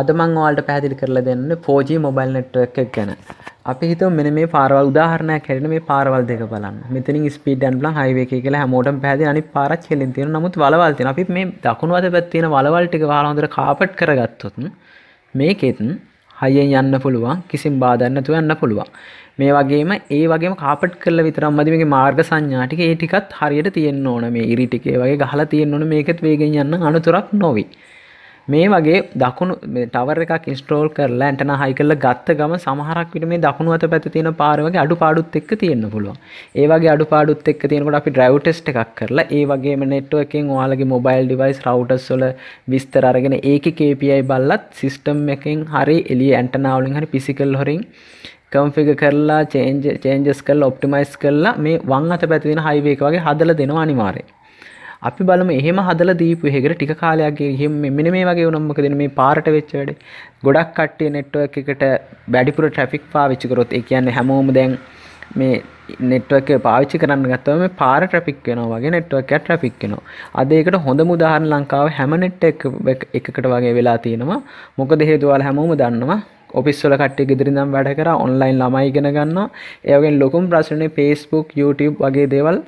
අදමං වාල්ට පැදිලි කරල දෙන්න පෝජී මොබයිල් නෙට්ක් එක් ගැන අපි හිත මෙන මේ පාරවල් උදාහරණය කරන මේ පාරවල් දෙක බලන්න මෙතන ස්පීඩන් ල හයිවේ කියල හැමෝටම පැදි අනි පාරච් කෙලින් තියෙන නමුත් වලවල්තින අපි මේ දකුණුවද පැත්තියෙන වලවල්ටික වාලහොඳර කාපට් කරගත්තොත්න් මේකෙතන් හයෙන් යන්න පුළුවන් කිසිම් බාධන්නතු යන්න පුළුවන් මේ වගේම ඒ වගේ කාපට් කරල විතරම් මදිමගේ මාර්ග සංඥාටික ඒටිකත් හරියට තියෙන් ඕන මේ ඉරිටිකේ වගේ ගහලා තියෙන්න්නන මේකත් වේගෙන් යන්න අනතුරක් නොවී මේ වගේ දකුණු ටවර් එකක් ඉස්ට්‍රෝල් කරලා ඇටන හයි කල්ල ගත්ත ගම සමහරක් විට මේ දකුණු අත පැත තියෙන පාරවගේ අඩු පාඩුත් එක් තියන්න පුළුවන් ඒවගේ අඩු පාඩුත් එක් තියෙනකට අපි ඩ්‍රව්ටෙස්ට් එකක් කරලා ඒ වගේ නෙට්ව එකෙන් යාලගේ මොබයිල් ඩිවයිස් රවටස් සොල විස්තර අරගෙන ඒක කේපයි බල්ලත් සිිස්ටම් එකෙන් හරි එලි ඇන්ටනාවලින් හරි පිසිකල් හොරින් කම්ෆික කරලා චේන්ජස් කල් ඔප්ටිමයිස් කරලා මේ වං අත පැතිවෙන හයිවේක වගේ හදල දෙනවා අනිවාරේ අපි බලම එහෙම හදල දීපු හෙකට ටික කාලයක්ගේ හෙම මෙන මේ වගේ උනම්මක දෙන මේ පාරට වෙච්චවැඩ ගොඩක් කට්ටේ නෙට්ුවක් එකට වැඩිපුර ට්‍රෆික් පාවිච්චිකරොත් ඒ කියන්න හැමෝම දැන් මේ නෙට්ුවක පාවිච්චි කරන්න ගත්තවම පාර ට්‍රපික් වෙන වගේ නෙට්ුවක් ට්‍රපික් වෙන අදකට හොඳ මුදාහන් ලංකාව හැම නෙට් එකකට වගේ වෙලා තියෙනවා මොකද හේතුවල් හැමෝම දන්නවා ඔපිස්වල කට්ටි ගෙදරිදම් වැඩ කර ඔන්ලයින් ළමයි ඉගෙන ගන්න ඒගෙන් ලොකුම් ප්‍රශ්නේ පේස්බුක් YouTube වගේ දේවල්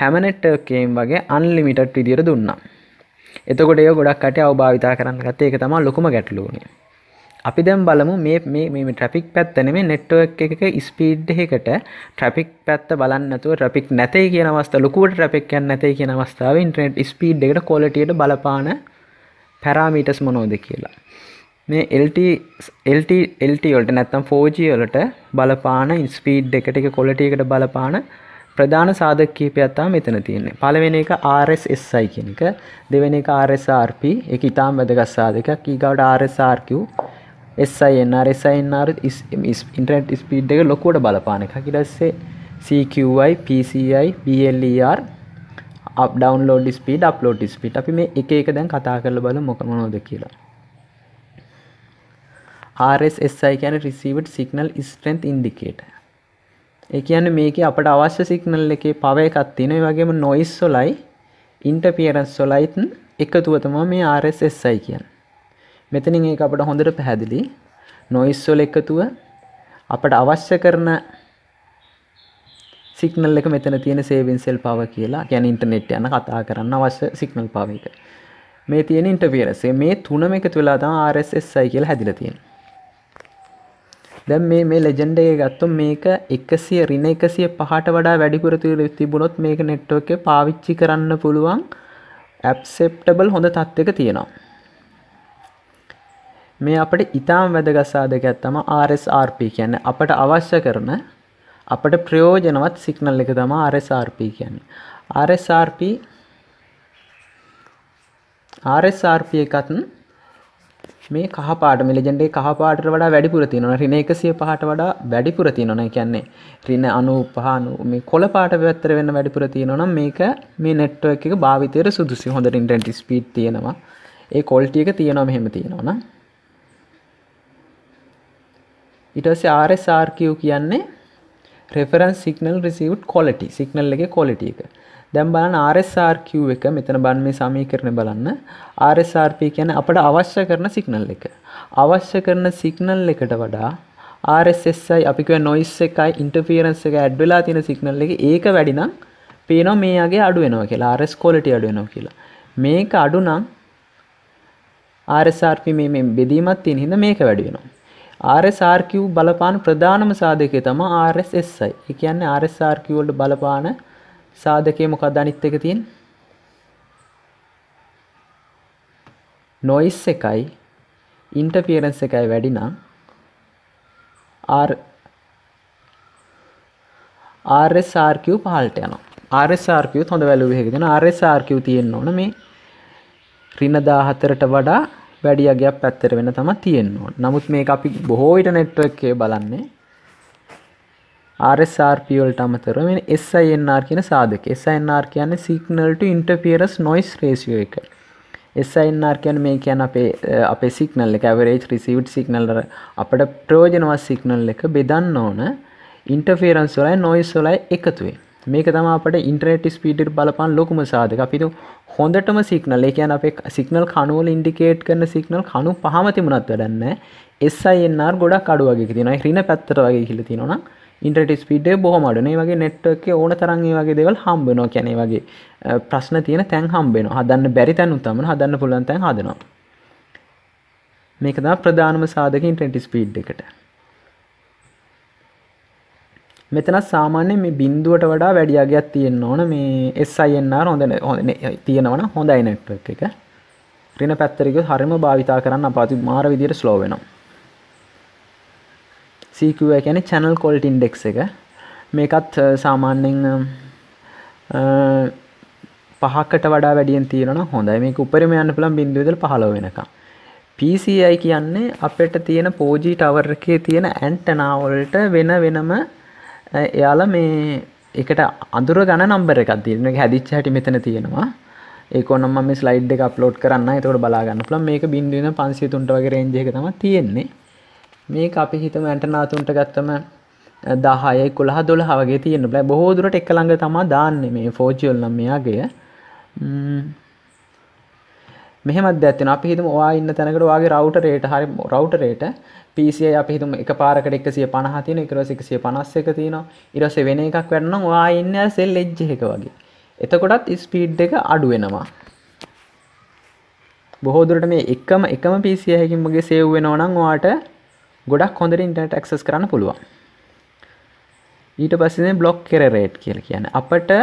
හැමනෙට්ටකම් වගේ අන්ලිමිටට් විදිර දුන්නා එතකොට ඒ ගොඩක් කට අවභාවිතා කරන්න ගත ඒක තමා ලොකුම ගැටලුවනේ අපි දැම් බලමු මේ ට්‍රපික් පැත්තන මේ නෙට්ුවක් එක ස්පීඩ්හකට ට්‍රපික් පැත්ත බලන්නතු රපික් නැතේ කිය අවස්ථ ලොකුවට රපෙක්කන් නැතේ කිය අවස්ථාව ඉන්ට්‍රට් ස්පීඩ් එකට කොලටියට බලපාන පැරාමීටස් මොනෝද කියලා මේ එල්ටල්ට නැත්තම් ෆෝජියලට බලපාන ඉන්ස්පීඩ් එකට කොලටියකට බලපාන ප්‍රධාන සාධක කීපයක් තමයි මෙතන තියෙන්නේ. පළවෙනි එක RSSI කියන එක, දෙවෙනි එක RSRP, ඒක ඊටාම් වැදගත් සාධකයක්. ඊගාවට RSRQ, SINR, SINR internet speed එක ලොකුවට බලපාන එකක්. ඊට පස්සේ CQI, PCI, BLER up download speed upload speed අපි මේ එක එක දැන් කතා කරලා බලමු මොක මොනවද කියලා RSSI කියන්නේ received signal strength indicator ඒ කියන්න මේක අපට අවශ්‍ය සිගනල් එකේ පව එකක් තියෙන වගේම නොයිස් සොලයි ඉන්ටපියරස් සොලයිතන් එකතුවතම මේ RSSI කියන්න මෙතනින් ඒ අපට හොඳට පැහැදිලි නොයිස් සොල එකතුව අපට අවශ්‍ය කරන සිගනල් එක මෙතන තියෙන සේවින්සෙල් පව කියලා ගැන ඉන්ටනෙට් යන කතා කරන්න අවශ්‍ය සිගනල් පව එක මේ තියෙන ඉන්ටපියරසේ මේ තුනම එක තුලා තම RSSI කියලා හැදිල තියෙන දැම් මේ මේ ලෙජන්ඩ එක ගත්තුම් මේක එකසිය රින එකසිය පහට වඩා වැඩිපුරතුර තිබුණොත් මේක නෙට්ටෝ එක පාවිච්චි කරන්න පුළුවන් ඇප්සෙප්ටබල් හොඳ තත්ත්ක තියෙනවා මේ අපට ඉතාම් වැදගස්සාධක ඇත්තම RSRP කියන්න අපට අවශ්‍ය කරන අපට ප්‍රයෝජනවත් සිගනල් එක තම RSRP කියන්න RSRP RSRP එකත්න් මේ කහපාට මිලජෙන්ඩේ කහපාට වඩා වැඩිපුර තියනවන රින එකසිය පහට වඩා වැඩිපුර තියනොන කියන්නේ රින්න අනු පහනු මේ කොල පාට පැත්තර වෙන්න වැඩිපුර තියනොනම් මේක මේ නෙට්ව එක භාවිතයට සුදුසි හොඳ ඉන්ටෙන්ටි ස්පීට් තියෙනවා ඒ කොල්ටියක තියෙනවා මෙහෙම තියෙනවන ඉටස ආරසාර්කව් කියන්නේ රෙෆරන් සිගනල් රිසිවට් කොලටි සිගනල් එක කොලටිය එක දැම් බලන්න RSRQ එක මෙතන බන් මේ සමීකරණ බලන්න RSRP කියන අපට අවශ්‍ය කරන සිගනල් එක අවශ්‍ය කරන සිගනල් එකට වඩා RSSI අපික නොයිස් එකයි ඉන්ටෆියරන්ස් එක ඇඩ් වෙලා තියෙන සිගනල් එක ඒක වැඩි නම් පේනවා මේයාගේ අඩු වෙනවා කියලා RS quality අඩු වෙනවා කියලා මේක අඩු නම් RSRP මේ මේ බෙදීමක් තියෙන හින්දා මේක වැඩි වෙනවා RSRQ බලපාන ප්‍රධානම සාධකය තමයි RSSI. ඒ කියන්නේ RSRQ වල බලපාන සාධකය මොකක්ද අනිත් එක තියෙන නොයිස් එකයි ඉන්ටර්ෆියරන්ස් එකයි වැඩි නම් RSRQ පහලට යනවා RSRQ හොඳ වැලුව එකගෙන RSRQ තියෙන්න ඕන මේ රින දාහතරට වඩා වැඩියගයක් පැත්තර වෙන තම තියෙන්නවා නමුත් මේ අපි බොහෝවිට නෙට්ව එකේ බලන්නේ RSRP වලට අමතරව මේ SINR කියන සාධකය. SINR කියන්නේ signal to interference noise ratio එක. SINR කියන්නේ මේ කියන්නේ අපේ අපේ signal එක average received signal අපිට ප්‍රයෝජනවත් signal එක බෙදන්න ඕන interference වලයි noise වලයි එකතුවේ. මේක තමයි අපිට ඉන්ටර්නෙට් ස්පීඩ් එකට බලපාන ලොකුම සාධක. අපි හොඳටම signal ඒ කියන්නේ අපේ signal කණු වල indicate කරන signal කණු පහම තිබුණත් වැඩක් නැහැ. SINR ගොඩක් අඩු වගේ තියෙනවා. ඍණ පැත්තට වගේ කියලා තියෙනවා නම් ඉන්ට්‍රට ස්පීඩේ බොහොමඩනේ වගේ නෙට්ක ඕන තරන්ගේ වගේ දෙවල් හම්බනෝ කැනෙ වගේ ප්‍රශ්න තියෙන තැන් හම්බෙන හදන්න බැරි තැන් උත්තමන හදන්න පුලන් තැන් හදනවා මේකදා ප්‍රධානම සාධක ඉන්ට්‍රට ස්පීඩ් එකට මෙතන සාමාන්‍ය මේ බින්දුවට වඩා වැඩියාගයක් තියෙන්න ඕන මේ එස්යින්නර් හොඳ හොඳ තියෙනවන හොඳයි නෙට්ක් එක රින පැත්තරක හරිම භාවිතා කරන්න අපාති මාර විදියට ස්ලෝවෙනවා සීකව කියන චැනල් කොල්ට ඉන්ඩෙක් එක මේකත් සාමාන්‍යෙන් පහකට වඩා වැඩියෙන් තියෙන හොඳයි මේ උපරම යන්න පුළන් බිඳුවදල් පහලව වෙනක PCI කියන්නේ අපට තියෙන පෝජී ටවර් එකේ තියෙන ඇන්ටනාවල්ට වෙන වෙනම එයාල මේ එකට අඳුර ගණ නම්බර එකක් තිරන හැදිච් හැටි මෙතන තියෙනවා ඒකොනම ස්ලයිඩ් එක අප්ලෝඩ් කරන්න තකට බලාගන්න ල මේක බින්දුවන පන්සිතුන්ට වගේ රේජයක තම තියෙන්නේ මේක අපි හිතම ඇටනාතුන්ට ගත්තම දහයයි කොළහ දොළහ වගේ තියෙන බල බොහෝදුරට එක ළඟ තමා දාන්න මේ ෆෝජියල් නම් මෙයාගේ මෙහමත් ඇත්තින අපි හිතම වා ඉන්න තැනකට වගේ රවටරේට හරි රවටරේට පිසිය අපි හිතුම එක පාරකට එකසිය පනහතින එකරස එකසිය පනස්ස එක තියෙන ඉරස වෙන එකක් වැඩනම් වා ඉන්න සෙල් එජ්ජ එක වගේ එතකොටත් ස්පීඩ් එක අඩුවෙනවා බොහෝදුරට මේ එකම එකම පිසිය හැකින්මගේ සෙව්වෙනවනං වාට ගොඩක් හොඳර ඉන්ටට ක්සස් කරන්න පුළුවන් ඊට පස්සේ බ්ලොක් කෙරරේට් කියල කියන අපට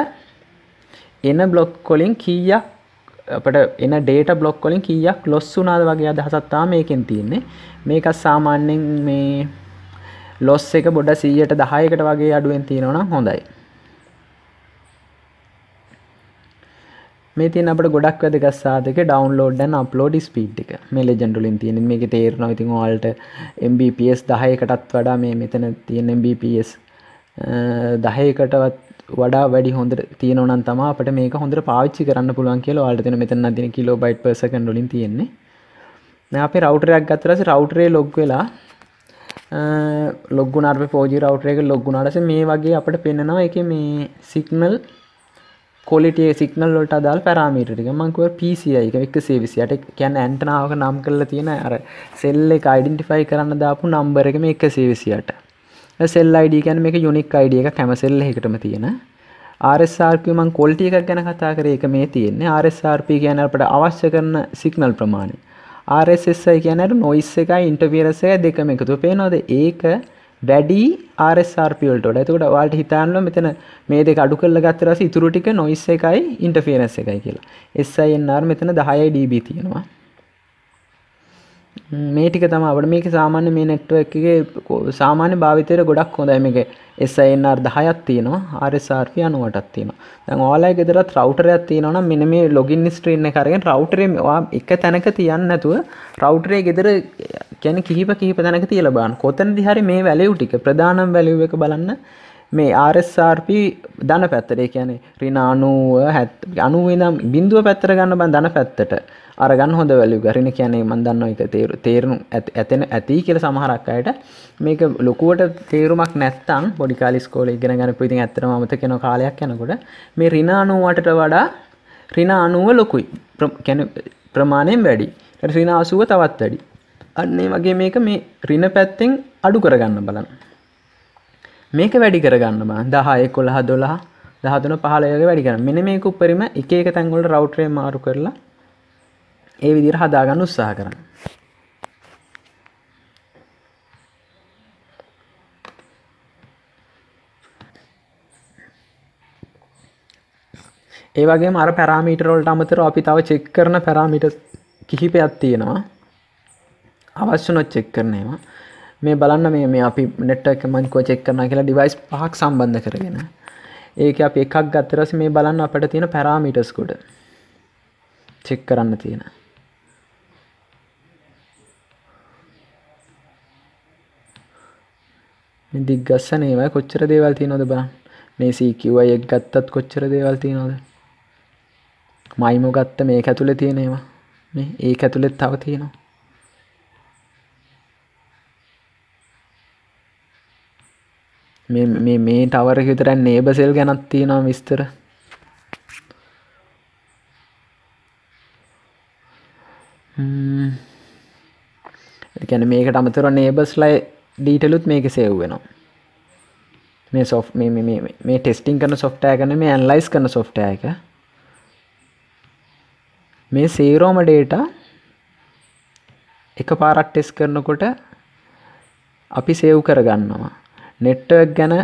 එන බ්ලොක් කොලින් කීයක් අපට එන ඩේට බ්ලොක් කොලින් කීයක් ලොස් වුනාද වගේ අදහසත්තා මේකෙන් තියන්නේ මේක සාමාන්‍යෙන් මේ ලොස් එක බොඩ සීයට දහයකට වගේ අඩුවෙන් තියෙනවනම් හොඳයි මේ තියන අපට ගොඩක් වැදගත් සාධක ඩවන්ලෝඩ්ඩන් අප්ලෝඩ් ස්පීට් එක මේ ලෙජන්ඩුලින් තියෙන මේක තේරනවා ඉතින් ඔයාලට MBPS දහයකටත් වඩා මේ මෙතන තියෙන MBPS දහයකටවත් වඩා වැඩි හොඳ තියනවනම් තමා අපට මේක හොඳට පාවිච්චි කරන්න පුළුවන් කියලා ඔයාලට තියෙන මෙතන තියෙන කිලෝබයිට් per second වලින් තියෙන්නේ දැන් අපේ රවුටර් එකක් ගත්තා ඊට රවුටරේ ලොග් වෙලා ලොග් වුණාට 4G රවුටර් එක ලොග් වුණාට පස්සේ මේ වගේ අපිට පෙන්නනවා ඒකේ මේ සිග්නල් කොලිටිය සික්නල්ලොට අදාල් පැරාමීටටික මංකුව පිසිය එක එක් සේවිසියට කැන ඇන්ටනාවක නම් කරලා තියෙන අර සෙල්ල එක අයිඩෙන්ටිෆයි කරන්න දාපු නම්බර එක මේ එක සේවිසියට සෙල් අයිඩ කැන මේ යුනික් අයිඩිය එක කැමසෙල්ල එකටම තියෙන ආරස්ාර්පමන් කොල්ටිය එකක් ගැන කතා කර එක මේ තියෙන්නේ ආරස්ාර්ප කියැනට අවශ්‍ය කරන සික්නල් ප්‍රමාණය ආරSSයි කියැනට නොයිස් එක ඉන්ටවීරසය දෙකම එකතු පේනොද ඒක වැඩි RSRP වලට වඩා. එතකොට ඔයාලට හිතන්න මෙතන මේ දෙක අඩු කරලා ගත්ත රස ඉතුරු ටික noise එකයි interference එකයි කියලා. SINR මෙතන 10 dB තියෙනවා. මේ ටික තම අපට මේක සාමාන්‍ය මේ නෙට්ව එකගේ සාමාන්‍ය භාවිතයට ගොඩක් හොඳයි මේක එස්සයින්නර් දහයත් තියෙනවා ආරසාර්ය අනුවටත් තියෙනවා දැන් ඕලයි ගෙදර රවටරයක් තියෙනවා මෙන මේ ලොගින් ස්ට්‍රීන්න කරගෙන රවටරේ එක තැනක තියන්න නැතුව රවටරේ ගෙදර කැන කිහිප කිහිප තැනක තියල බාන් කොතන දිහරි මේ වැලව් ටික ප්‍රධානම් වැලිව් එක බලන්න මේ ආරSRP දන පැත්තරේ කියැනෙ රිනානුව හැත් අනුවනම් බින්දුව පැත්තර ගන්න බන් දන පැත්තට අරගන්න හොඳ වැලි ගරින කියන්නේ මන්දන්න එක තේරු තේරුණු ඇතෙන ඇති කියල සමහරක් අයට මේක ලොකුවට තේරුමක් නැත්තං පොඩිකාලිස්කෝල ඉගෙන ගන්න පිතින් ඇතරම මත කෙන කාලයක් යනකොට මේ රින අනුවටට වඩා රින අනුව ලොකුයි කැන ප්‍රමාණයෙන් වැඩි රින අසුව තවත් වැඩි අන්නේ වගේ මේක මේ රින පැත්තෙන් අඩු කරගන්න බලන්න මේක වැඩි කරගන්න බා දහය කොළහ දොලා දහතුන පහලයක වැඩි කරන්න මෙන මේක උපරිම එක තැන්ගොල රවට්‍රේ මාරු කරලා ඒ විදිර හදාගන්න උත්සාහ කරන්න ඒවගේ මර පැරාමීටරෝල්ට අමතර අපි තව චෙක් කරන පැරාමිට කිහිපයක් තියෙනවා අවශ්‍ය නොත් චෙක් කරනේවා මේ බලන්න මේ මේ අපි නෙට් එක මංකෝ චෙක් කරන කියලා ඩිවයිස් පහක් සම්බන්ධ කරගෙන ඒක අප එකක් ගත්තරස මේ බලන්න අපට තියෙන පැරාමිටස්කුඩ චෙක් කරන්න තියෙන දිග්ගස්ස නේවයි කොච්චර දේවල් තියනොද බා මේ සීකිව එක් ගත්තත් කොච්චර දේවල් තියනොද මයිමෝ ගත්ත මේ ඇතුළෙ තියෙනේවා මේ ඒ ඇතුළෙත් තව තියෙනවා මේ මේ ටවර හිතරන් නේබසෙල් ගැනත් තියෙනවා විස්තර ගැන මේකට අමතුර නේබස්ලයි ඩීටලුත් මේක සෙව්වෙනවා මේ සොෆ් මේ ටෙස්ටිං කරන සොෆ්ටය කන මේ ඇන්ලයිස් කරන සොෆ්ටය එක මේ සේරෝම ඩේට එක පාරක් ටෙස් කරනකොට අපි සෙව් කරගන්නවා නෙට්ටක් ගැන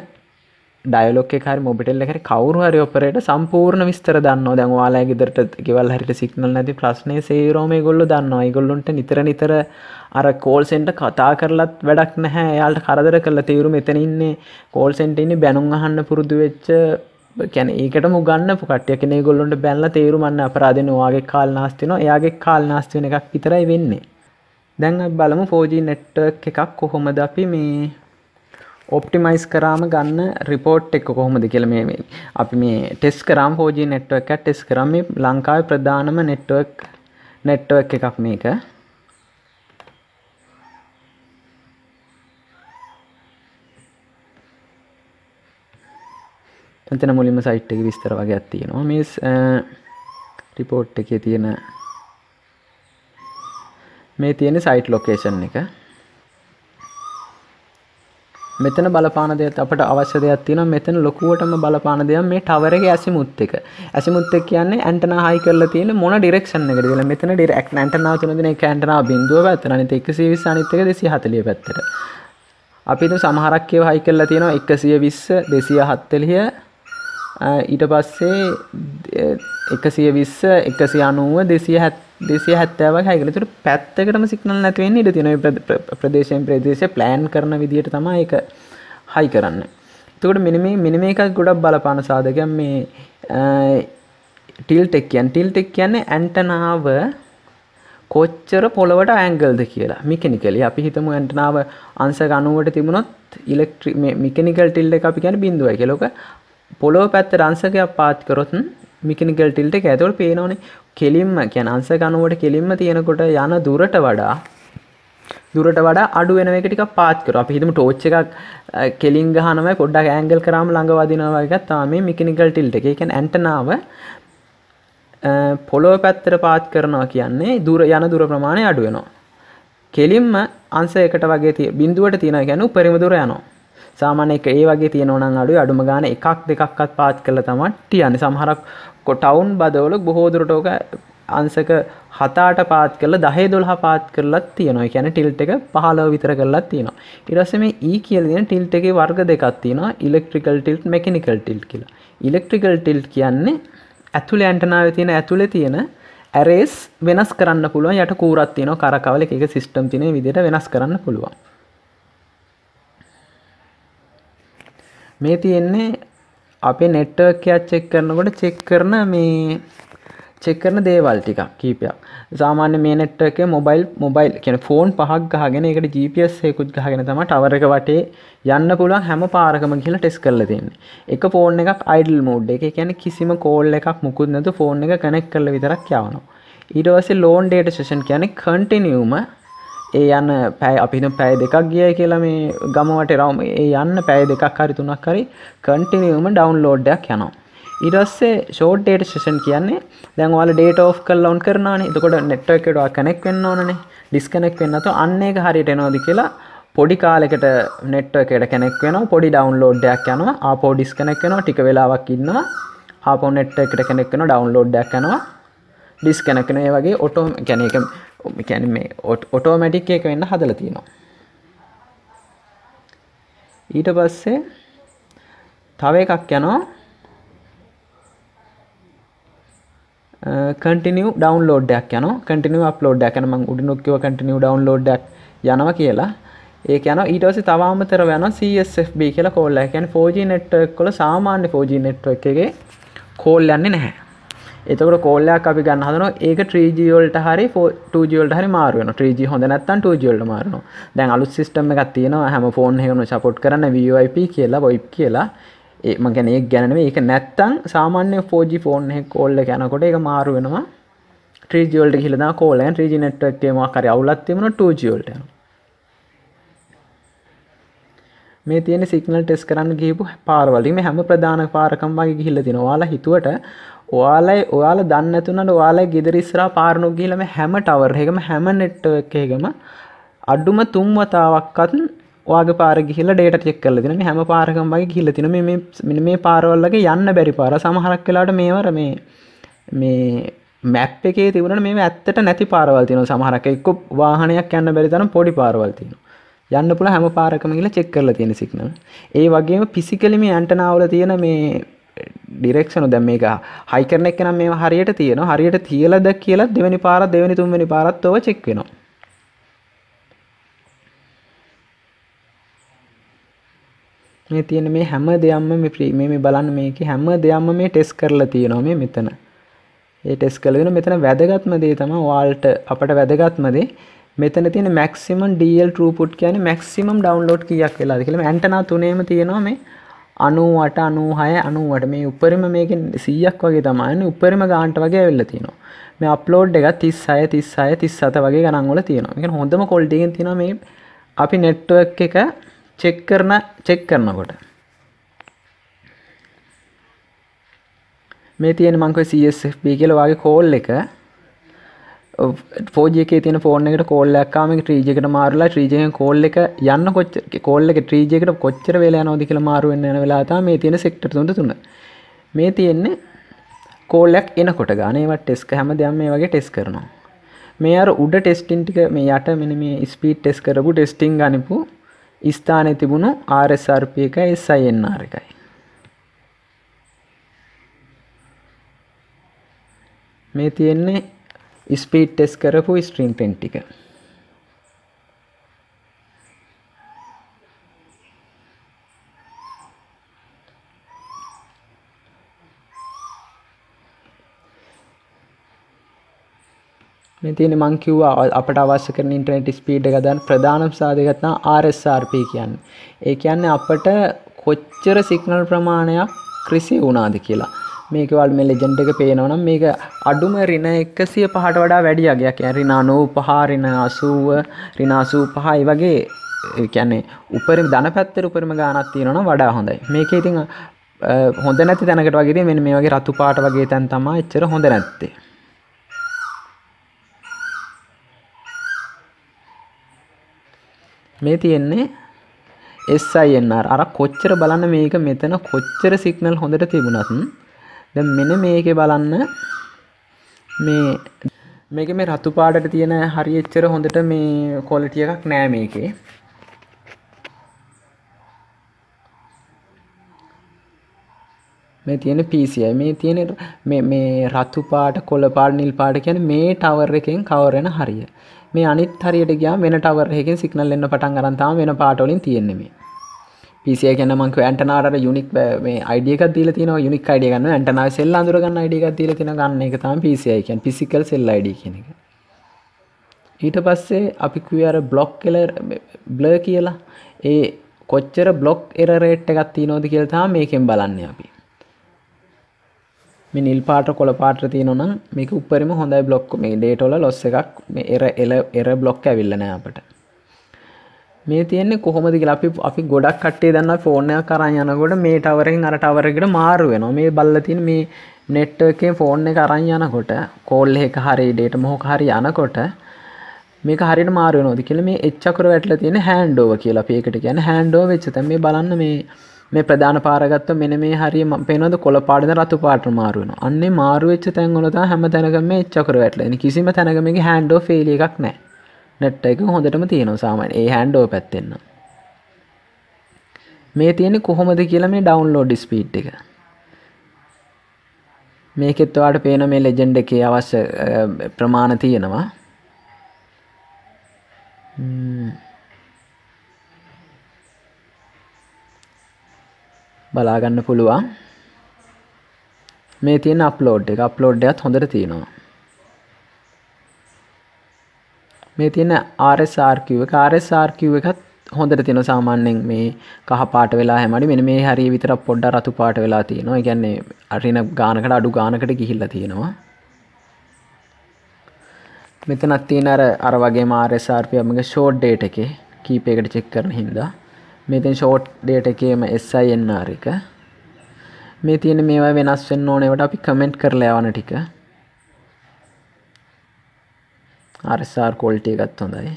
ඩයලොක් හරි මොබිටෙල්ල හරි කවරු හරි ඔපරට සම්පූර්ණ විස්තර දන්න දැන් වාලා ගෙදරට ගෙවල් හරිට සික්නල් නැති ප්‍රශ්නය සේරෝම ගොල්ල දන්න ඉගොල්ලොන්ට නිතර නිතර අර කෝල්සෙන්ට කතා කරලත් වැඩක් නැහැ එයාල්ට කරදර කරලා තේරුම් එතන ඉන්නේ කෝල්සෙන්ට ඉන්නේ බැනුම් අහන්න පුරුදු වෙච්ච කැන ඒකට මුගන්න පොකට්ය කෙනෙ ගොල්ලොන්ට බැල්ල තේරුමන්න අපරාධනවාගේ කාල් නාස්තින එයාගේ කාල් නාස්තිවන එකක් විතරයි වෙන්නේ දැන් බලමු ෆෝජී නැට්ට එකක් කොහොමද අපි මේ ඔප්ටිමයිස් කරාම ගන්න රිපෝට් එක කොහොමද කියල මේ අපි මේ ටෙස් කරම් පෝජී නෙට්ව එක ටෙස් කරම ලංකාව ප්‍රධානම නෙට්වක් නෙට්ව එකක් මේක තන මුලින්ම සයිට් එක විස්තර වගේ ඇත්තියෙනවා මිස් රිපෝට් එකේ තියෙන මේ තියෙන සයිට් ලොකේෂන් එක මෙතන බලපාන දෙයක් අපට අවශ්‍ය දෙයක් තියෙනවා මෙතන ලොකුවටම බලපාන දෙයක් මේ ටවර් එකේ ඇසිමුත් එක ඇසිමුත් එක කියන්නේ ඇන්ටනා හයි කරලා තියෙන මොන ඩිරෙක්ෂන් එකද කියලා මෙතන ඩිරෙක්ට් ඇන්ටනා තුන දෙන එක ඇන්ටනා බිඳුව පැත්තට අනිත් 120 අනිත් එක 240 පැත්තට අපි තු සමහරක් ඒවා හයි කරලා තියෙනවා 120 240 ඊට පස්සේ එකසිය විස්ස එකසි අනුව දෙසිය හැත් දෙසිය හැත්තෑවක් හැකලතුට පැත්තකටම සික්නල් නැතිවෙන්න ඉට තින ප්‍රදේශයෙන් ප්‍රදේශය ප්ලෑන් කරන විදිට තම එක හයි කරන්න තකට මිනිම මිනිම එකක් ගොඩක් බලපාන සාධක මේ ටිල්ටෙක් කියන් ටිල්ටෙක් කියන්නේ ඇන්ටනාව කොච්චර පොළොවට ඇංගල්ද කියලා මිකනිකලි අපි හිතම ඇන්ටනාව අන්ස ගනුවට තිබුණොත් ඉලෙක්ට්‍රි මිකනිකල් ටිල්ඩ අපි ගැන බිඳුව කියලොක පොලෝ පැත්ත රංසකයක් පාත් කරොත්න් මිකනිකල් ටිල්ට එක ඇතුවට පේනෝනේ කෙලින්ම කියැන අන්සකනුවට කෙලින්ම තියෙනකොට යන දුරට වඩා දුරට වඩා අඩු වෙන එක ටික පාත් කර අපි හිතම ටෝච් එකක් කෙලින් ගහනමයි පොඩ්ඩක් ඇංගල් කරාම ළඟවදිනවා එකත් තාම මිකනිකල් ටිල්ට එක එකන් ඇන්ටනාව පොලෝ පැත්තර පාත් කරනවා කියන්නේ දුර යන දුර ප්‍රමාණය අඩුවෙනවා කෙලින්ම අන්ස එකට වගේ බින්දුවට තියෙන ගැනු පරිමදුර යනවා සාමාන්‍ය එක ඒ වගේ තියෙනවනම් අඩුයි අඩුම ගාන එකක් දෙකක්වත් පාච් කරලා තමයි තියන්නේ සමහරක් ටවුන් බදවල බොහෝ දුරට ඕක අංශක හතාට පාත් කරලා 10 12 පාත් කරලා තියෙනවා. ඒ කියන්නේ ටිල්ට් එක 15 විතර කරලා තියෙනවා. ඊට පස්සේ මේ E කියලා දෙන ටිල්ට් එකේ වර්ග දෙකක් තියෙනවා. ඉලෙක්ට්‍රිකල් ටිල්ට්, මෙකැනිකල් ටිල්ට් කියලා. ඉලෙක්ට්‍රිකල් ටිල්ට් කියන්නේ ඇතුලේ ඇන්ටනාවේ තියෙන ඇතුලේ තියෙන ඇරේස් වෙනස් කරන්න පුළුවන් යට කූරක් තියෙනවා කරකවල එක එක සිස්ටම් තියෙන විදිහට වෙනස් කරන්න පුළුවන්. මේ තියෙන්නේ අපේ නෙට්ටර්කයක් චෙක් කරනකොට චෙක් කරන මේ චෙක් කරන දේවල් ටික කීපයක් සාමාන්‍ය මේ නෙට්ටක මොබයිල් මොබයිල් කියන ෆෝන් පහක් ගහගෙන එකට GPS එකකුත් ගහගෙන තමයි ටවර් එක වටේ යන්න පුළුවන් හැම පාරකම කියලා ටෙස්ට් කරලා තියෙන්නේ. එක ෆෝන් එකක් අයිඩල් මෝඩ් එකේ කියන්නේ කිසිම කෝල් එකක් මුකුත් නැතුව ෆෝන් එක කනෙක්ට් කරලා විතරක් යවනවා. ඊට පස්සේ ලෝන් ඩේටා සෙෂන් කියන්නේ කන්ටිනියුම ඒ යන්න පැයි අපින පැය දෙකක් ගිය කියලා මේ ගමවට රවම ඒ යන්න පැය දෙකක් හරි තුනක් හරි කටිනියම ඩවන්ලෝඩ්ඩයක් යනවා ඉරස්සේ ෂෝට්ඩේට ශෂන් කියන්නේ දැන්වාල ඩේට ෝ් කල් ලවන් කරනනේ තකොට නෙට්ව එකටවා කනෙක් වෙන්න ඕනනේ ඩිස්කනෙක් වෙන්නතු අන්නේ එක හරිට එනෝද කියලා පොඩි කාලෙකට නෙට්ව එකට කෙනෙක් වෙන පොඩි ඩවන්ලෝඩ්ඩයක් යනවා ආපෝ ඩිස්කනෙක් වෙනවා ටික වෙලාවක් ඉන්නවා ආපෝ නෙට්ට එකට කෙනෙක් වෙන ඩවන්ලෝඩ්ඩයක් යනවා ඩිස් කැනක්න ඒ වගේ ඔටෝ ගැන එක කැන මේ ඔටෝමැටික් එක වෙන්න හදල තියෙනවා ඊට පස්සේ තව එකක් යනවා කටිනිව ඩවන්ලෝඩ්ඩයක් යන කටිනිව අප්ලෝඩ් ැන ම උඩිනොක්කව කටිනිව ඩවන්ලෝඩ්ඩක් යනවා කියලා ඒක යන ඊටස තවාමතර යන CSFB කියලා කෝල්ල ැන් ෝජි නෙට් කොල සාමාන්‍ය ෝජි නෙට් එකගේ කෝල් යන්නේ නැහැ එතකට කෝල්ලයක් අපි ගන්න හදන ඒක ට්‍රීජියෝල්ට හරි ටජියල්ට හරි මාරුවන ට්‍රීජි හොඳ නැත්තන් ටජියල්ට මාරන දැන් අලුත් සිිටම එකක් තියෙනවා හැම ෆෝන් හෙවුණු සපොට් කරන වයිප කියලා බොයිප් කියලා ඒමගැන ඒ ගැනම ඒක නැත්තං සාමාන්‍ය ෆෝජි ෆෝන් කෝල්ල ගැනකොට එක මාරුවෙනවා ට්‍රීජියල්ට හිලද කෝලන් ්‍රීජි නෙට්ක්ේම කර අවුලත්තිමන ටජියල්ට මේ තියෙන සිගනල් ටෙස් කරන්න ගේපු පාරවලින් හැම ප්‍රධාන පාරකම්මගේ ගිහිල්ල තිනවාලා හිතුවට ඔයාලයි ඔයාල දන්නතුනට ඔයාලා ගෙදරිස්රා පාරණු කියලම හැම ටවර් එකම හැම නෙට්ට එකේගම අඩුම තුන්වතාවක්කත් වාගේ පාර ගිහිල ඩේට චෙක් කල තින හැම පාරකම්මගේ කියල තින මෙ මේ පාරවල්ලගේ යන්න බැරි පාර සමහරක් කලාට මේවර මේ මේ මැප් එකේ තිබුණට මේ ඇත්තට නැති පාරවල්තින සමහරක එක්ක වාහනයක් යන්න බැරිතන පොඩි පාරවල්තින යන්න පුළ හැම පාරකමගල චෙක් කරල තියෙන සික්නම ඒ වගේම පිසිකලම ඇන්ටනාවල තියෙන මේ ඩිරෙක්ෂනු දැම් මේක හයි කරන එක නම් මේ හරියට තියෙන හරියට තියලද කියලා දෙවැනි පාර දෙවැනි තුන්වැනි පාරත්ව චෙක් වෙනවා මේ තියෙන මේ හැම දෙයක්ම මේ ප්‍රී මේ බලන්න මේක හැම දෙයක්ම මේ ටෙස් කරලා තියෙනවා මේ මෙතන ඒ ටෙස් කරලා වෙන මෙතන වැදගත්ම දේ තමයි ඔයාලට අපට වැදගත්ම දේ මෙතන තියෙන maximum DL throughput කියන්නේ maximum download කීයක් වෙලාද කියලා ඇන්ටනා තුනේම තියෙනවා මේ අනුවට අනුහය අනුවට මේ උපරිම මේක සීයක් වගේ තමයින්න උපරිම ගාන්ට වගේ වෙල්ල තිනවා මේ අප්ලෝඩ් එක තිස් අය තිස් අය තිස් සත වගේ ගනන්ගොල තියෙනවා එක හොඳම කොල්ඩිගෙන් තින මේ අපි නෙට්ටුවක් එක චෙක් කරන චෙක් කරනකොට මේ තියෙන මංකව CSFB කියලවාගේ කෝල් එක ෝජක තින ෆෝනකට කෝල්ලක්කාම ්‍රීජකට මාරලා ්‍රීජයෙන් කෝල්ල එක යන්න කොච් කෝල්ල එක ්‍රීජකට කොච්චර වෙලා නොදිකල මාරුවෙන් යන වෙලාතා මේ තියෙන සෙක්ට තුොඳ තුන්න මේ තියෙන්නේ කෝල්ලක් එනකොට ගනේවට ටෙස්ක හැම දෙයම් මේ වගේ ටෙස් කරනවා මේ අර උඩ ටෙස්ටින්ටික මේ යට මෙන මේ ස්පීට් ටෙස් කරපු ටෙස්ටිං ගනිපු ස්ථානය තිබුණු ආරSRP එක එසයිෙන්න්නර එකයි මේ තියෙන්නේ ස්පීඩ් ටෙස් කරපු ස්ට්‍රීම් පෙන් ටික මෙතින මං කිව්වා අපට අවශ්‍ය කරන ඉන්ටර්නෙට් ස්පීඩ් එක ගන්න ප්‍රධානම සාධකයක් තමයි RSRP කියන්නේ. ඒ කියන්නේ අපට කොච්චර සිග්නල් ප්‍රමාණයක් ක්‍රිසි වුණාද කියලා. මේක වල් මේ ලෙජන්ඩ එක පේනවනම් මේක අඩුම රින එකසිය පහට වඩා වැඩියගයක් ඇරින අනූ පහරින අසුව රිනාසූ පහයි වගේ කැන්නේ උපරි දන පැත්තර උපරම ගානත් තියෙනවන වඩා හොඳයි මේක ඉතිං හොඳ නැති තැනකට වගේ මෙ මේ වගේ රතු පාට වගේ තැන් තමා එච්චර හොඳ නැත්තේ මේ තියෙන්නේ එස්සයින්න අර කොච්චර බලන්න මේක මෙතන කොච්චර සිගනල් හොඳට තිබුණත්න් ද මෙන මේක බලන්න මේ මේක මේ රතු පාඩට තියෙන හරි එච්චර හොඳට මේ කොලිටිය එකක් නෑ මේකේ මේ තියෙන පිසිය මේ තියෙන මේ රතු පාට කොළ පාට නිල් පාට කියන මේ ටවර් එකෙන් කවරෙන හරිය මේ අනිත් හරියට ගියා වෙන ටවර් එකකින් සිග්නල් එන්න පටන් ගන්න තාම වෙන පාට වලින් තියෙන්නේ මේ පිසිය ගැන මංක ඇටනාට යුනික් මේ අඩියක දීල තින යුනික් අඩිය ගන්න ඇටනා සෙල් අඳරගන්න අඩික දීල තින ගන්න එක තම පිසියකන් පිසිකල් සෙල් අඩි කියන එක ඊට පස්සේ අපි කර බ්ලොක් කෙල බ්ලර් කියලා ඒ කොච්චර බ්ලොක්් එරරේට් එකත් තිනෝද කියල්තා මේකෙන් බලන්න අපි නිල් පාට කොළ පාට තියනොනම් මේක උපරිම හොඳයි බ්ලොක්් මේ ඩේටොල ලොස්ස එකක් එර එල එර බ්ලොක් ඇවිල්ලනෑ අපට මේ තියන්නේ කොහොමද කියලා අපි අපි ගොඩක් කට්ටේ දන්න ෆෝනයක් කරන් යනකොට මේ ටවරෙන් අර ටවරකට මාරු වෙනවා මේ බල්ල තියෙන මේ network එකේ ෆෝන් එක අරන් යනකොට කෝල් එක හරි data මොකක් හරි යනකොට මේක හරියට මාරු වෙනවද කියලා මේ එච් අකුර වැටලා තියෙන හෑන්ඩ් ඕවර් කියලා අපි ඒකට කියන්නේ හෑන්ඩ් ඕවර් වෙච්ච තැන මේ බලන්න මේ මේ ප්‍රධාන පාර ගත්තා මෙන්න මේ හරිය පේනවද කොළ පාට ඉඳන් රතු පාට මාරු වෙනවා. අන්නේ මාරු වෙච්ච තැන් වල තමයි හැම තැනකම මේ එච් අකුර වැටලා ඉන්නේ. කිසිම තැනක මේකේ හෑන්ඩ් ඕවර් ෆේලිය එකක් නැහැ. නැට්ට එක හොඳටම තියෙන සාමන් ඒ හැන්ඩෝ පැත්තෙන්න මේ තියෙන කොහොමද කියලා මේ ඩවන්ලෝඩ් ස්පීට් එක මේකෙත්වාට පේන මේ ලෙජෙන්ඩ එකේ අවශ්‍ය ප්‍රමාණ තියෙනවා බලාගන්න පුළුවන් මේ තියෙන අප්ලෝඩ් එක අප්ලෝඩ්ඩයක්ත් හොඳට තියෙනවා මේ තියෙන ආරSRකිව එක ආරSRකිව එකත් හොඳට තියෙන සාමාන්‍යයෙන් මේ කහ පාට වෙලා හැමඩි මෙන්න මේ හරිය විතරක් පොඩ්ඩක් රතු පාට වෙලා තියෙනවා. ඒ කියන්නේ අරින ගානකට අඩු ගානකට ගිහිල්ලා තියෙනවා. මෙතනත් තියෙන අර අර වගේම RSRP අපමගේ ෂෝට් ඩේට් එකේ කීපයකට චෙක් කරන හින්දා මෙතෙන් ෂෝට් ඩේට් එකේම SINR එක මේ තියෙන මේවා වෙනස් වෙන්න ඕනේ ඒවට අපි කමෙන්ට් කරලා යවන ටික අරසාර් කොල්ටය එකත් හොඳයි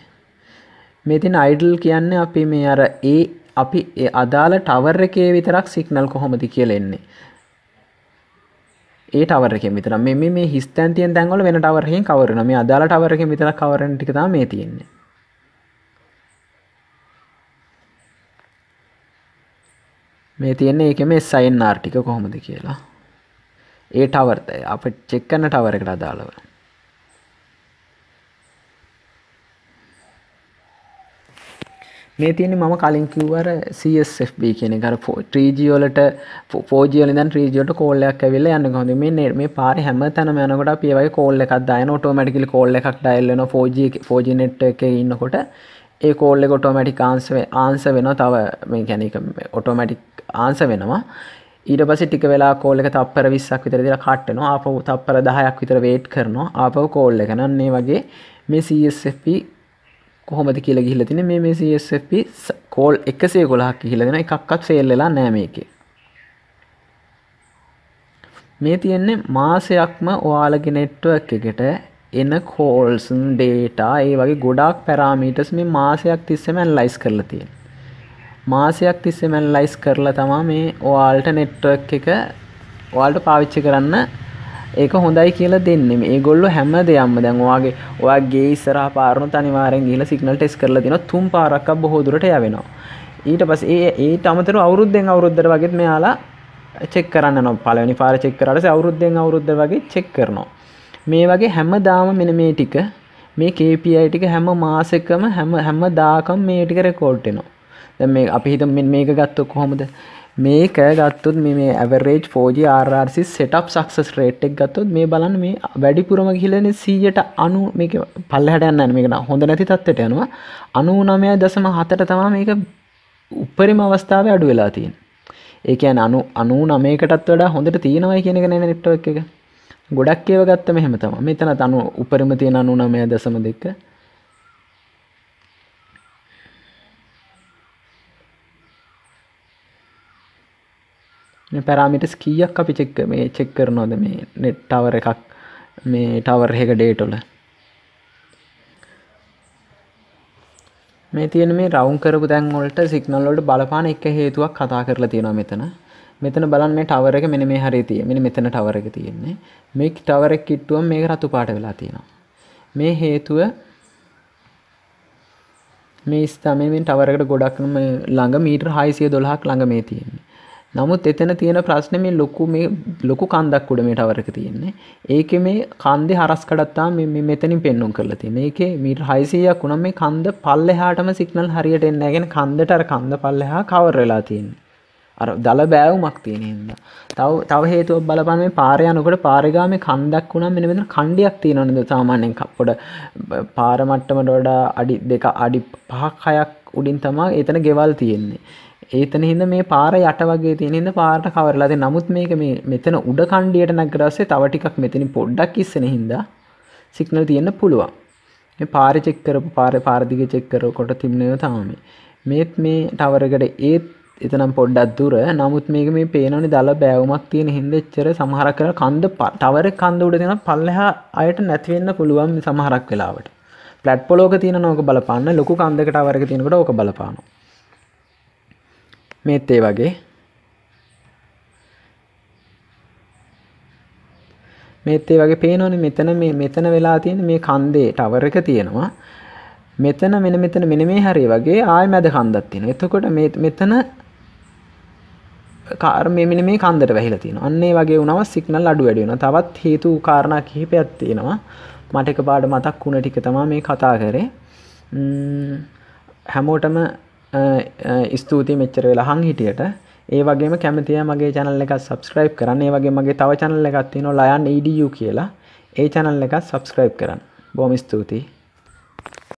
මෙතින් අයිඩල් කියන්න අපි මේ අර ඒ අපි අදාළ ටවර් එකේ විතරක් සිගනල් කොහොමති කියලෙන්නේ ඒ ටවරක විතර මෙ මේ හිස්තැන්තිය දැන්ගල වෙන ටවරහෙන් කවරන මේ අදාළ ටවරක විතර කවරන ටිකත මේ තියෙන්නේ මේ තියන්නේ එක මේ සයින් ආර්ටික කොහොමද කියලා ඒ ටවර්තය අප චෙක්කන්න ටවර එකට අදාළව මේ තියෙන මම කලින් කිව්වර CSFB කියන කර 3G වලට 4G වලින් දැන් 3G වලට කෝල් එකක් ඇවිල්ලා යන්න කොහොමද මේ මේ පාරේ හැම තැනම යනකොට අපි ඒ වගේ කෝල් එකක් දාගෙන ඔටෝමැටිකලි කෝල් එකක් ඩයල් වෙනවා 4G 4G network එකේ ඉන්නකොට ඒ කෝල් එක ඔටෝමැටික් ආන්සර් ආන්සර් වෙනවා තව මේ කියන්නේ ඔටෝමැටික් ආන්සර් වෙනවා ඊට පස්සේ ටික වෙලා කෝල් එක තප්පර 20ක් විතර දාලා කට්ටනවා ආපහු තප්පර 10ක් විතර වේට් කරනවා ආපහු කෝල් එක නන්නේ වගේ මේ CSFP කොහොමද කියල ගිහිල තින මේ CSFP කෝල් එකසේ ගොලහක් කිහිල දෙෙන එකක්කත් ෆෙල්ලලා නෑමේකේ මේ තියෙන්නේ මාසයක්ම ඔයාලගේ නෙට්ුවක් එකට එන කෝල්සන් ඩේටා ඒ වගේ ගොඩක් පැරාමීටස් මේ මාසයක් තිස්සමැන් ලයිස් කරලා තියෙන මාසයක් තිස්සමැන් ලයිස් කරලා තමා මේ ඔයාල්ට නෙට්ුවක් එක ඔයාල්ට පාවිච්චි කරන්න ඒක හොඳයි කියලා දෙන්නෙම ඒගොල්ලො හැම දෙයම්ම දැන්වාගේ ඔයාගේ ඉස්සර පාරන තනිවාරෙන් ගීල සිගනල් ටෙස් කරල දින තුම් පාරක් බොහෝදුරට යවෙනවා ඊට පස් ඒ ඒ අමතර අවුරුද්ධෙන් අවුරුද්ධර වගේත් මෙයාලා චෙක් කරන්න නො පලනි පාරචෙක් කරට අවුරුද්ධෙන් අවුරුද්ධ වගේ චෙක් කරනවා මේ වගේ හැම දාම මෙන මේ ටික මේ කේපයි ටික හැම මාසකම හැම හැම දාකම් මේ ටික රෙකෝල්ටෙනවා දැ මේ අපිහිත මෙ මේක ගත්තොක් කොහොමද මේක ගත්තුත් මේ ඇවරේජ් ෝජ ආරසි සටප් සක්සස් රේට්ක් ගත්තුත් මේ බලන් මේ වැඩිපුරම කියලන සීයට අනු මේ පල්ලහට යන්න මේකෙන හොඳ නැති තත්වට යනවා අනු නමය දසම හතට තමා මේක උපරිම අවස්ථාව අඩු වෙලා තියෙන් ඒකයන් අනු අනු නමයකටත් වඩා හොඳට තියෙනවයි කියෙනක නෑ නෙට්ව එක ගොඩක් ඒව ගත්ත මෙහෙම තම මෙතන තනු උපරිම තියෙන අනු නමය දසම දෙක්ක පැරාමිටස් කියක් අපි චෙක් මේ චෙක් කරනොද මේ නෙට්ටවර එකක් මේ ටවර් එක ඩේටොල මේ තියෙන මේ රවුන් කරපු දැන්වලට සිගනල්ලට බලපාන එක හේතුවක් කතා කරලා තියෙනවා මෙතන මෙතන බලන්න මේ ටවර එක මෙන මේ හරි තිය මෙන මෙතන ටවර එක තියෙන්නේ මේ ටවරක් කිට්ටුවම් මේක රතු පාට වෙලා තියෙනවා මේ හේතුව මේ ස්ථමෙන් ටවරකට ගොඩක්ම ළඟ මීටර් හයිසිය දොළහක් ළඟ මේ තියෙන්නේ නමුත් එතන තියෙන ප්‍රශ්න මේ ලොකු මේ ලොකු කන්දක් උඩ මේ ටවරක තියෙන්නේ ඒක මේ කන්දෙ හරස්කඩත්තා මෙතනින් පෙන්නුම් කරලා තියෙන ඒක මීට හයිසයක් වුණ මේ කන්ද පල්ල හාටම සිගනල් හරියට එන්න ඇගෙන කන්දටර කන්ද පල්ල හා කවරලා තියෙන අර දල බෑවුමක් තියෙනෙද තව තව හේතුව බලපන් මේ පාරයනකොට පාරගාම කන්දක් වුණා මෙ මෙතන කණ්ඩියක් තියෙනනද සාමාන්‍යෙන් කප්පොඩ පාරමට්ටමට වඩා අඩි දෙක අඩි පහක් හයක් උඩින් තමා එතන ගෙවල් තියෙන්නේ ඒතන හිද මේ පාර යට වගේ තියෙනද පාට කවරලාද නමුත් මේක මේ මෙතන උඩ කණ්ඩියට නැගරස්සේ තවටිකක් මෙතනි පොඩ්ඩක් ඉස්සෙන හිද සික්නල් තියෙන්න පුළුවන් මේ පාරි චෙක්කරපු පාර පාර්දිග චෙක්කර කොට තිබනය තාම මේත් මේ ටවරකට ඒත් එතනම් පොඩ්ඩත් දුර නමුත් මේක මේ පේනනි දල බෑවුමක් තියෙන හින්දච්චර සමහර කර කන්ද තවර කන්ද උඩ දෙෙන පල්ලහා අයට නැතිවෙන්න පුළුවන් සමහරක් වෙලාවට පලට් පොලෝක තියන ඕක බලපන්න ලොකු කන්දකට අවරක තියනකට ඕක බලපානවා මේත් ඒ වගේ මේත් ඒ වගේ පේනවනේ මෙතන මේ මෙතන වෙලා තියෙන මේ කන්දේ ටවර් එක තියෙනවා මෙතන මෙන්න මෙතන මෙන්න මේ හැරේ වගේ ආය මැද කන්දක් තියෙනවා එතකොට මේ මෙතන කාර් මේ මෙන්න මේ කන්දට වැහිලා තියෙනවා අන්න ඒ වගේ වුණාම සිග්නල් අඩු වැඩි වෙනවා තවත් හේතු කාරණා කිහිපයක් තියෙනවා මට එකපාරට මතක් වුණ ටික තමයි මේ කතා කරේ හැමෝටම ස්තුති මෙච්චර වෙලාහං හිටියට ඒ වගේම කැමතිය මගේ චැනල් එක සබස්ක්‍රයිබ් කරන්න ඒ වගේ මගේ තව චැනල් එකත් තින ලයන් ඉඩියු කියලා ඒ චැනල් එකත් සබස්ක්‍රයිබ් කරන්න බොම ස්තුතියි